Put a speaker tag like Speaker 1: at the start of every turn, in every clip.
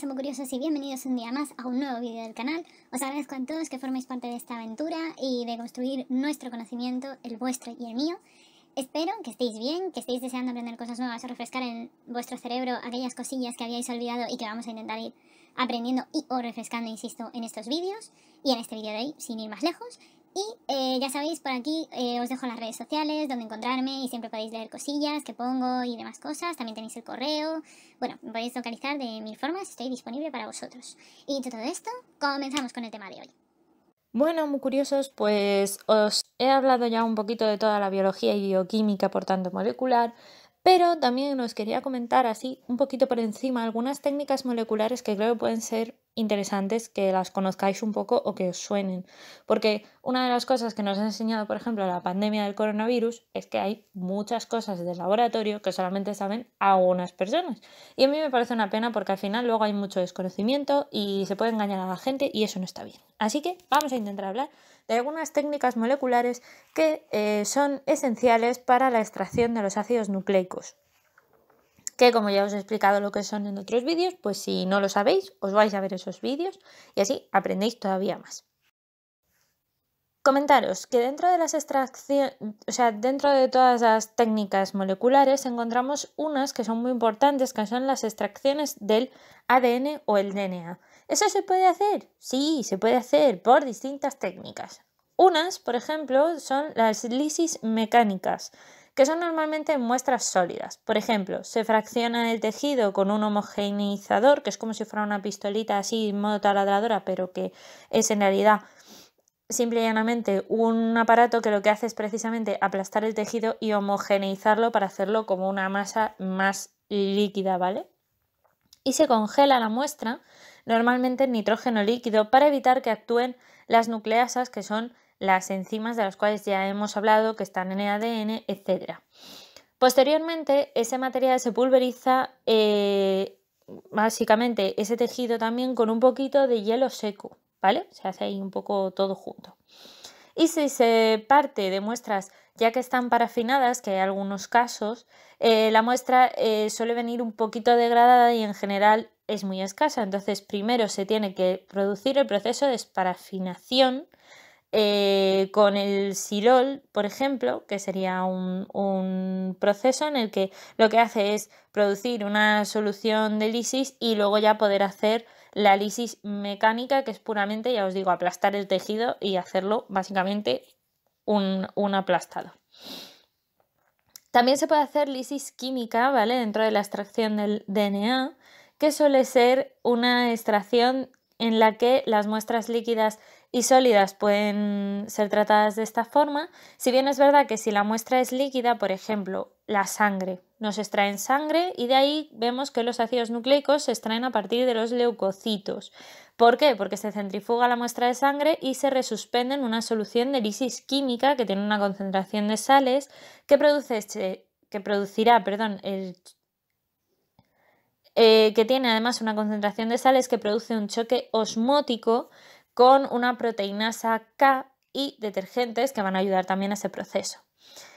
Speaker 1: Somos curiosos y bienvenidos un día más a un nuevo vídeo del canal. Os agradezco a todos que forméis parte de esta aventura y de construir nuestro conocimiento, el vuestro y el mío. Espero que estéis bien, que estéis deseando aprender cosas nuevas o refrescar en vuestro cerebro aquellas cosillas que habíais olvidado y que vamos a intentar ir aprendiendo y o refrescando, insisto, en estos vídeos y en este vídeo de hoy, sin ir más lejos. Y eh, ya sabéis, por aquí eh, os dejo las redes sociales, donde encontrarme y siempre podéis leer cosillas que pongo y demás cosas. También tenéis el correo. Bueno, me podéis localizar de mil formas, estoy disponible para vosotros. Y dicho todo esto, comenzamos con el tema de hoy.
Speaker 2: Bueno, muy curiosos, pues os he hablado ya un poquito de toda la biología y bioquímica, por tanto molecular, pero también os quería comentar así un poquito por encima algunas técnicas moleculares que creo pueden ser interesantes que las conozcáis un poco o que os suenen. Porque una de las cosas que nos ha enseñado, por ejemplo, la pandemia del coronavirus es que hay muchas cosas del laboratorio que solamente saben algunas personas. Y a mí me parece una pena porque al final luego hay mucho desconocimiento y se puede engañar a la gente y eso no está bien. Así que vamos a intentar hablar de algunas técnicas moleculares que eh, son esenciales para la extracción de los ácidos nucleicos que como ya os he explicado lo que son en otros vídeos, pues si no lo sabéis, os vais a ver esos vídeos y así aprendéis todavía más. Comentaros que dentro de las o sea, dentro de todas las técnicas moleculares encontramos unas que son muy importantes, que son las extracciones del ADN o el DNA. ¿Eso se puede hacer? Sí, se puede hacer por distintas técnicas. Unas, por ejemplo, son las lisis mecánicas, que son normalmente muestras sólidas. Por ejemplo, se fracciona el tejido con un homogeneizador, que es como si fuera una pistolita así, en modo taladradora, pero que es en realidad simple y llanamente un aparato que lo que hace es precisamente aplastar el tejido y homogeneizarlo para hacerlo como una masa más líquida, ¿vale? Y se congela la muestra, normalmente en nitrógeno líquido, para evitar que actúen las nucleasas que son las enzimas de las cuales ya hemos hablado que están en el ADN, etc. Posteriormente, ese material se pulveriza eh, básicamente ese tejido también con un poquito de hielo seco, ¿vale? Se hace ahí un poco todo junto. Y si se parte de muestras ya que están parafinadas, que hay algunos casos, eh, la muestra eh, suele venir un poquito degradada y en general es muy escasa. Entonces, primero se tiene que producir el proceso de esparafinación eh, con el silol, por ejemplo, que sería un, proceso en el que lo que hace es producir una solución de lisis y luego ya poder hacer la lisis mecánica, que es puramente, ya os digo, aplastar el tejido y hacerlo básicamente un, aplastado. También se puede hacer lisis química, ¿vale? Dentro de la extracción del DNA, que suele ser una extracción en la que las muestras líquidas y sólidas pueden ser tratadas de esta forma, si bien es verdad que si la muestra es líquida, por ejemplo, la sangre, nos extraen sangre y de ahí vemos que los ácidos nucleicos se extraen a partir de los leucocitos. ¿Por qué? Porque se centrifuga la muestra de sangre y se resuspende en una solución de lisis química que tiene una concentración de sales que, produce, este, que producirá perdón, eh, que tiene además una concentración de sales que produce un choque osmótico con una proteínasa K y detergentes que van a ayudar también a ese proceso.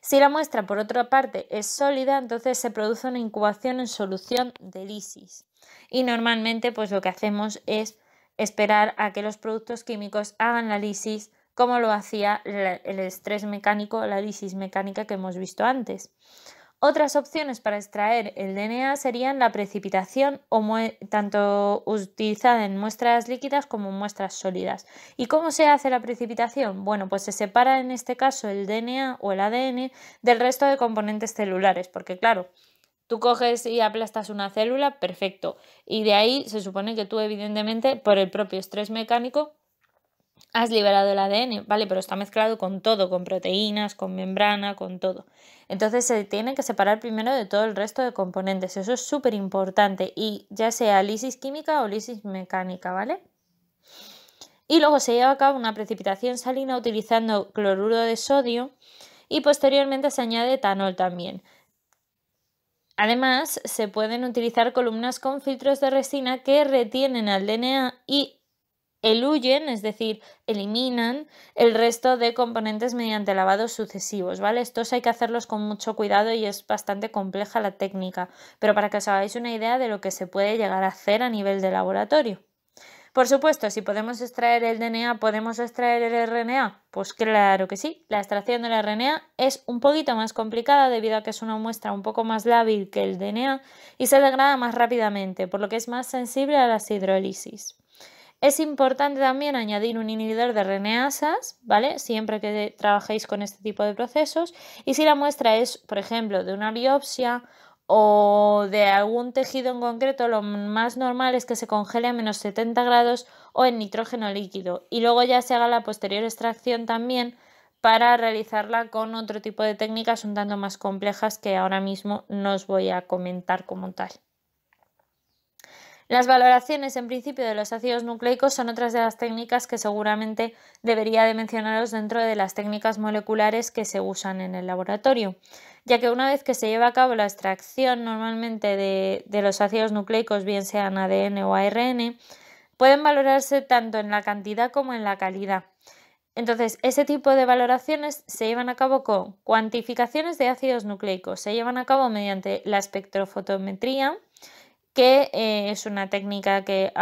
Speaker 2: Si la muestra, por otra parte, es sólida, entonces se produce una incubación en solución de lisis. Y normalmente, pues lo que hacemos es esperar a que los productos químicos hagan la lisis como lo hacía el estrés mecánico, la lisis mecánica que hemos visto antes. Otras opciones para extraer el DNA serían la precipitación, o tanto utilizada en muestras líquidas como muestras sólidas. ¿Y cómo se hace la precipitación? Bueno, pues se separa en este caso el DNA o el ADN del resto de componentes celulares, porque claro, tú coges y aplastas una célula, perfecto. Y de ahí se supone que tú evidentemente por el propio estrés mecánico has liberado el ADN, ¿vale? Pero está mezclado con todo, con proteínas, con membrana, con todo. Entonces se tiene que separar primero de todo el resto de componentes. Eso es súper importante. Y ya sea lisis química o lisis mecánica, ¿vale? Y luego se lleva a cabo una precipitación salina utilizando cloruro de sodio y posteriormente se añade etanol también. Además, se pueden utilizar columnas con filtros de resina que retienen al DNA y eluyen, es decir, eliminan el resto de componentes mediante lavados sucesivos, ¿vale? Estos hay que hacerlos con mucho cuidado y es bastante compleja la técnica, pero para que os hagáis una idea de lo que se puede llegar a hacer a nivel de laboratorio. Por supuesto, si podemos extraer el DNA, ¿podemos extraer el RNA? Pues claro que sí. La extracción del RNA es un poquito más complicada debido a que es una muestra un poco más lábil que el DNA y se degrada más rápidamente, por lo que es más sensible a las hidrólisis. Es importante también añadir un inhibidor de RNAsas, ¿vale? Siempre que trabajéis con este tipo de procesos. Y si la muestra es, por ejemplo, de una biopsia o de algún tejido en concreto, lo más normal es que se congele a menos 70 grados o en nitrógeno líquido. Y luego ya se haga la posterior extracción también para realizarla con otro tipo de técnicas un tanto más complejas que ahora mismo no os voy a comentar como tal. Las valoraciones en principio de los ácidos nucleicos son otras de las técnicas que seguramente debería de mencionaros dentro de las técnicas moleculares que se usan en el laboratorio, ya que una vez que se lleva a cabo la extracción normalmente de, los ácidos nucleicos, bien sean ADN o ARN, pueden valorarse tanto en la cantidad como en la calidad. Entonces, ese tipo de valoraciones se llevan a cabo con cuantificaciones de ácidos nucleicos, se llevan a cabo mediante la espectrofotometría, que eh, es una técnica que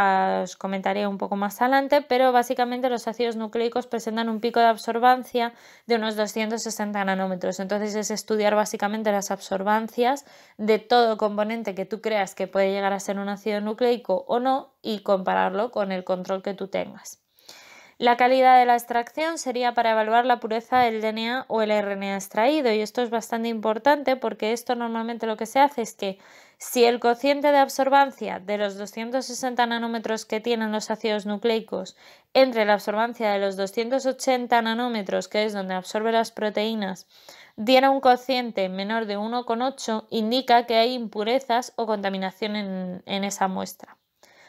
Speaker 2: os comentaré un poco más adelante, pero básicamente los ácidos nucleicos presentan un pico de absorbancia de unos 260 nanómetros. Entonces es estudiar básicamente las absorbancias de todo componente que tú creas que puede llegar a ser un ácido nucleico o no y compararlo con el control que tú tengas. La calidad de la extracción sería para evaluar la pureza del DNA o el RNA extraído y esto es bastante importante porque esto normalmente lo que se hace es que si el cociente de absorbancia de los 260 nanómetros que tienen los ácidos nucleicos entre la absorbancia de los 280 nanómetros, que es donde absorbe las proteínas, diera un cociente menor de 1,8, indica que hay impurezas o contaminación en, en esa muestra.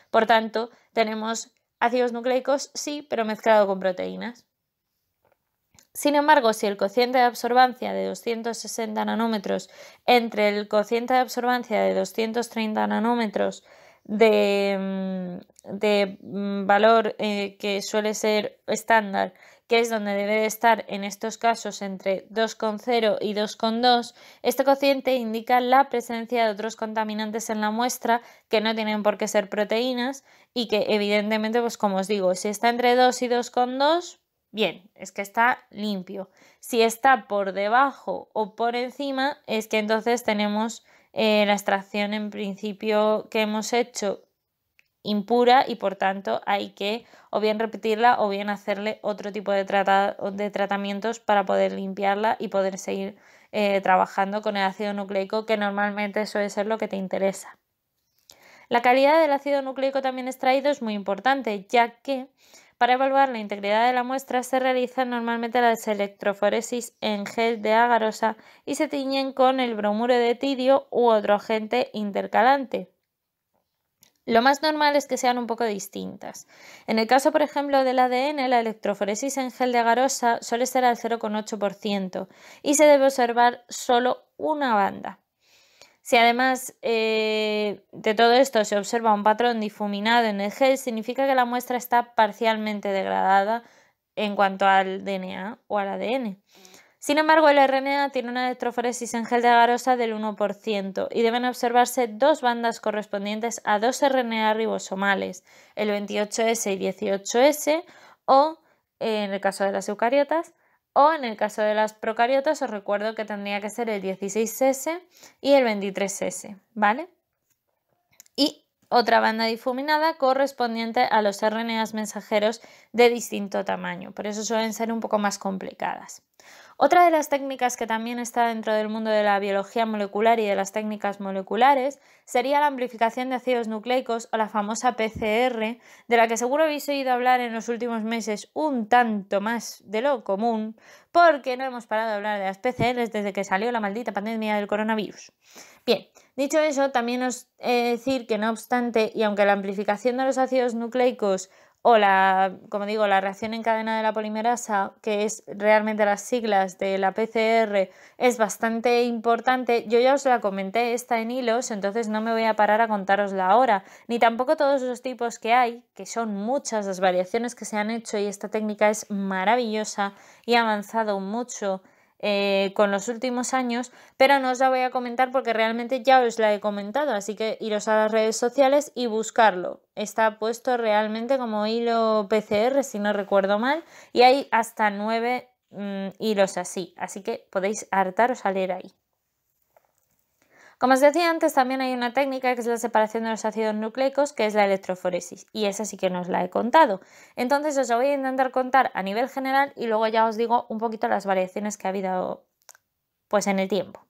Speaker 2: Por tanto, tenemos Ácidos nucleicos sí, pero mezclado con proteínas. Sin embargo, si el cociente de absorbancia de 260 nanómetros entre el cociente de absorbancia de 230 nanómetros de, mm, de mm, valor eh, que suele ser estándar que es donde debe estar en estos casos entre 2,0 y 2,2, este cociente indica la presencia de otros contaminantes en la muestra que no tienen por qué ser proteínas y que evidentemente, pues como os digo, si está entre 2 y 2,2, bien, es que está limpio. Si está por debajo o por encima, es que entonces tenemos eh, la extracción en principio que hemos hecho impura y por tanto hay que o bien repetirla o bien hacerle otro tipo de, de tratamientos para poder limpiarla y poder seguir eh, trabajando con el ácido nucleico que normalmente suele ser lo que te interesa. La calidad del ácido nucleico también extraído es muy importante ya que para evaluar la integridad de la muestra se realizan normalmente las electroforesis en gel de agarosa y se tiñen con el bromuro de tidio u otro agente intercalante. Lo más normal es que sean un poco distintas. En el caso, por ejemplo, del ADN, la electroforesis en gel de agarosa suele ser al 0,8% y se debe observar solo una banda. Si además eh, de todo esto se observa un patrón difuminado en el gel, significa que la muestra está parcialmente degradada en cuanto al DNA o al ADN. Sin embargo, el RNA tiene una electroforesis en gel de agarosa del 1% y deben observarse dos bandas correspondientes a dos RNA ribosomales, el 28S y 18S, o en el caso de las eucariotas, o en el caso de las procariotas os recuerdo que tendría que ser el 16S y el 23S, ¿vale? Y otra banda difuminada correspondiente a los RNAs mensajeros de distinto tamaño, por eso suelen ser un poco más complicadas. Otra de las técnicas que también está dentro del mundo de la biología molecular y de las técnicas moleculares sería la amplificación de ácidos nucleicos o la famosa PCR, de la que seguro habéis oído hablar en los últimos meses un tanto más de lo común, porque no hemos parado de hablar de las PCR desde que salió la maldita pandemia del coronavirus. Bien, dicho eso, también os he de decir que no obstante, y aunque la amplificación de los ácidos nucleicos o la, como digo, la reacción en cadena de la polimerasa, que es realmente las siglas de la PCR, es bastante importante. Yo ya os la comenté, está en hilos, entonces no me voy a parar a contarosla ahora, ni tampoco todos los tipos que hay, que son muchas las variaciones que se han hecho y esta técnica es maravillosa y ha avanzado mucho eh, con los últimos años, pero no os la voy a comentar porque realmente ya os la he comentado, así que iros a las redes sociales y buscarlo. Está puesto realmente como hilo PCR, si no recuerdo mal, y hay hasta nueve mm, hilos así, así que podéis hartaros a leer ahí. Como os decía antes, también hay una técnica que es la separación de los ácidos nucleicos, que es la electroforesis, y esa sí que nos la he contado. Entonces os voy a intentar contar a nivel general y luego ya os digo un poquito las variaciones que ha habido pues en el tiempo.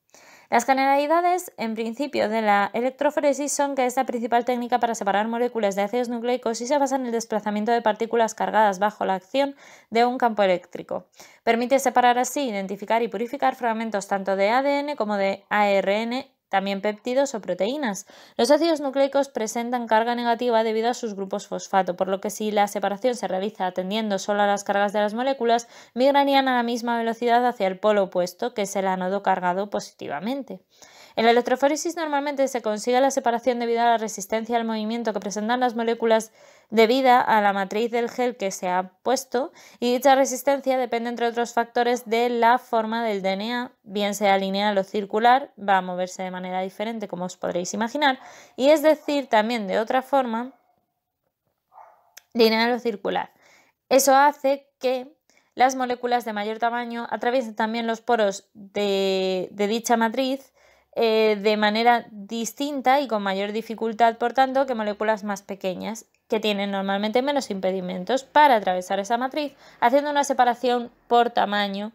Speaker 2: Las generalidades, en principio, de la electroforesis son que es la principal técnica para separar moléculas de ácidos nucleicos y se basa en el desplazamiento de partículas cargadas bajo la acción de un campo eléctrico. Permite separar así, identificar y purificar fragmentos tanto de ADN como de ARN también péptidos o proteínas. Los ácidos nucleicos presentan carga negativa debido a sus grupos fosfato, por lo que si la separación se realiza atendiendo solo a las cargas de las moléculas, migrarían a la misma velocidad hacia el polo opuesto, que es el ánodo cargado positivamente. En la electroforesis normalmente se consigue la separación debido a la resistencia al movimiento que presentan las moléculas debido a la matriz del gel que se ha puesto y dicha resistencia depende entre otros factores de la forma del DNA, bien sea lineal o circular, va a moverse de manera diferente como os podréis imaginar, y es decir, también de otra forma, lineal o circular. Eso hace que las moléculas de mayor tamaño atraviesen también los poros de dicha matriz, eh, de manera distinta y con mayor dificultad, por tanto, que moléculas más pequeñas, que tienen normalmente menos impedimentos para atravesar esa matriz, haciendo una separación por tamaño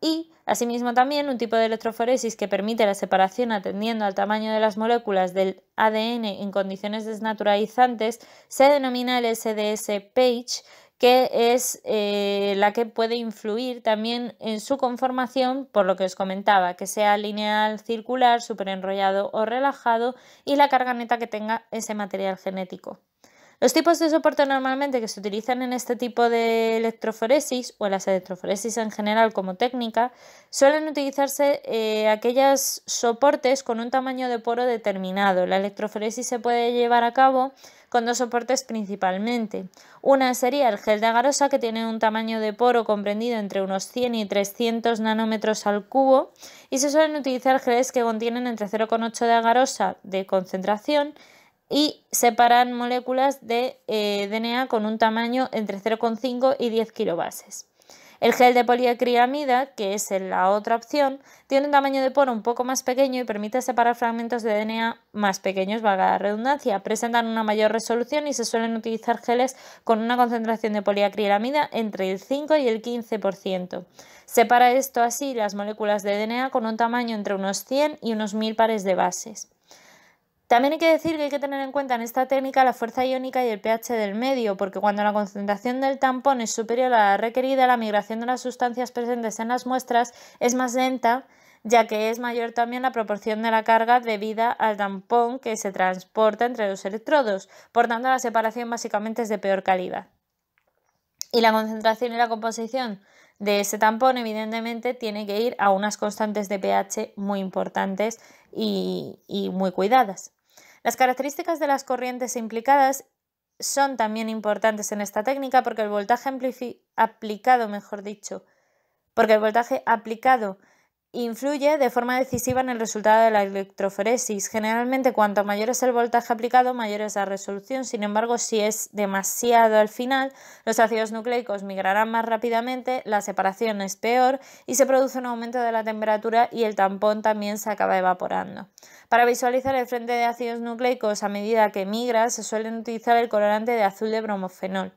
Speaker 2: y, asimismo, también un tipo de electroforesis que permite la separación atendiendo al tamaño de las moléculas del ADN en condiciones desnaturalizantes se denomina el SDS-PAGE que es eh, la que puede influir también en su conformación, por lo que os comentaba, que sea lineal, circular, superenrollado o relajado y la carga neta que tenga ese material genético. Los tipos de soporte normalmente que se utilizan en este tipo de electroforesis o las electroforesis en general como técnica suelen utilizarse eh, aquellos soportes con un tamaño de poro determinado. La electroforesis se puede llevar a cabo con dos soportes principalmente. Una sería el gel de agarosa que tiene un tamaño de poro comprendido entre unos 100 y 300 nanómetros al cubo y se suelen utilizar geles que contienen entre 0,8 de agarosa de concentración y separan moléculas de eh, DNA con un tamaño entre 0,5 y 10 kilobases. El gel de poliacrilamida, que es la otra opción, tiene un tamaño de poro un poco más pequeño y permite separar fragmentos de DNA más pequeños, valga la redundancia. Presentan una mayor resolución y se suelen utilizar geles con una concentración de poliacrilamida entre el 5 y el 15%. Separa esto así las moléculas de DNA con un tamaño entre unos 100 y unos 1000 pares de bases. También hay que decir que hay que tener en cuenta en esta técnica la fuerza iónica y el pH del medio, porque cuando la concentración del tampón es superior a la requerida, la migración de las sustancias presentes en las muestras es más lenta, ya que es mayor también la proporción de la carga debida al tampón que se transporta entre los electrodos, por tanto la separación básicamente es de peor calidad. Y la concentración y la composición de ese tampón evidentemente tiene que ir a unas constantes de pH muy importantes y, y muy cuidadas. Las características de las corrientes implicadas son también importantes en esta técnica porque el voltaje aplicado, mejor dicho, porque el voltaje aplicado influye de forma decisiva en el resultado de la electroforesis. Generalmente, cuanto mayor es el voltaje aplicado, mayor es la resolución. Sin embargo, si es demasiado al final, los ácidos nucleicos migrarán más rápidamente, la separación es peor y se produce un aumento de la temperatura y el tampón también se acaba evaporando. Para visualizar el frente de ácidos nucleicos a medida que migra, se suele utilizar el colorante de azul de bromofenol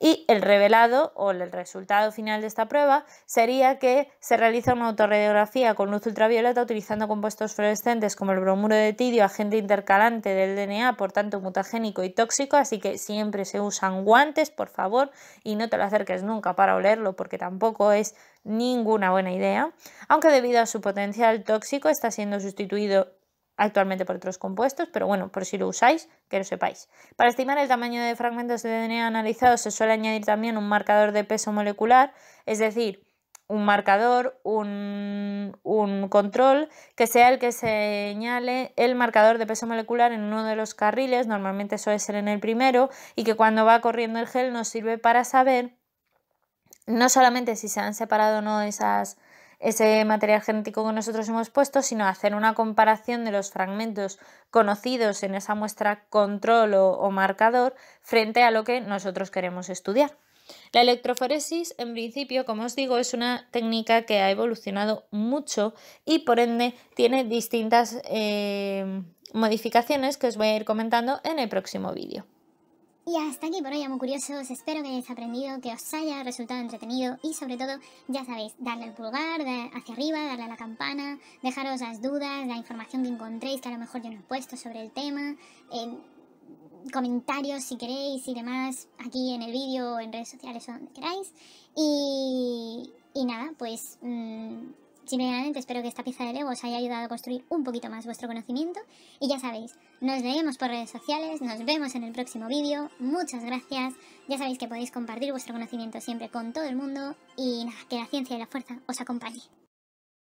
Speaker 2: y el revelado o el resultado final de esta prueba sería que se realiza una autorradiografía con luz ultravioleta utilizando compuestos fluorescentes como el bromuro de tidio, agente intercalante del DNA, por tanto mutagénico y tóxico, así que siempre se usan guantes, por favor, y no te lo acerques nunca para olerlo porque tampoco es ninguna buena idea, aunque debido a su potencial tóxico está siendo sustituido actualmente por otros compuestos, pero bueno, por si lo usáis, que lo sepáis. Para estimar el tamaño de fragmentos de DNA analizados se suele añadir también un marcador de peso molecular, es decir, un marcador, un, control, que sea el que señale el marcador de peso molecular en uno de los carriles, normalmente suele ser en el primero, y que cuando va corriendo el gel nos sirve para saber no solamente si se han separado o no esas ese material genético que nosotros hemos puesto, sino hacer una comparación de los fragmentos conocidos en esa muestra control o, marcador frente a lo que nosotros queremos estudiar. La electroforesis, en principio, como os digo, es una técnica que ha evolucionado mucho y por ende tiene distintas eh, modificaciones que os voy a ir comentando en el próximo vídeo.
Speaker 1: Y hasta aquí por hoy, amo curiosos. Espero que hayáis aprendido, que os haya resultado entretenido y sobre todo, ya sabéis, darle al pulgar hacia arriba, darle a la campana, dejaros las dudas, la información que encontréis que a lo mejor yo no he puesto sobre el tema. comentarios si queréis y demás aquí en el vídeo o en redes sociales o donde queráis. Y, nada, pues mm, Sinceramente espero que esta pieza de Lego os haya ayudado a construir un poquito más vuestro conocimiento y ya sabéis, nos leemos por redes sociales, nos vemos en el próximo vídeo, muchas gracias, ya sabéis que podéis compartir vuestro conocimiento siempre con todo el mundo y nada, que la ciencia y la fuerza os acompañe.